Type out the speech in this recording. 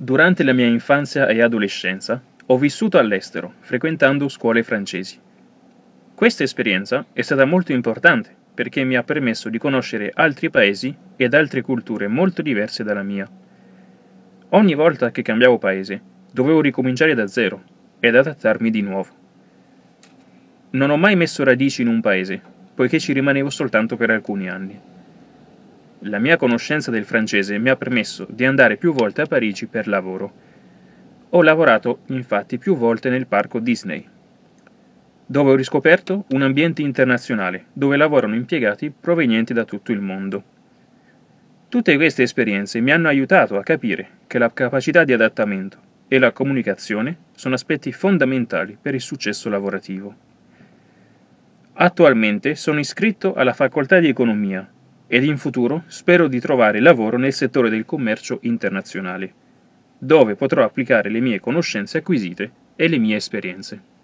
Durante la mia infanzia e adolescenza ho vissuto all'estero, frequentando scuole francesi. Questa esperienza è stata molto importante perché mi ha permesso di conoscere altri paesi ed altre culture molto diverse dalla mia. Ogni volta che cambiavo paese, dovevo ricominciare da zero ed adattarmi di nuovo. Non ho mai messo radici in un paese, poiché ci rimanevo soltanto per alcuni anni. La mia conoscenza del francese mi ha permesso di andare più volte a Parigi per lavoro. Ho lavorato infatti più volte nel parco Disney, dove ho riscoperto un ambiente internazionale dove lavorano impiegati provenienti da tutto il mondo. Tutte queste esperienze mi hanno aiutato a capire che la capacità di adattamento e la comunicazione sono aspetti fondamentali per il successo lavorativo. Attualmente sono iscritto alla Facoltà di Economia ed in futuro spero di trovare lavoro nel settore del commercio internazionale, dove potrò applicare le mie conoscenze acquisite e le mie esperienze.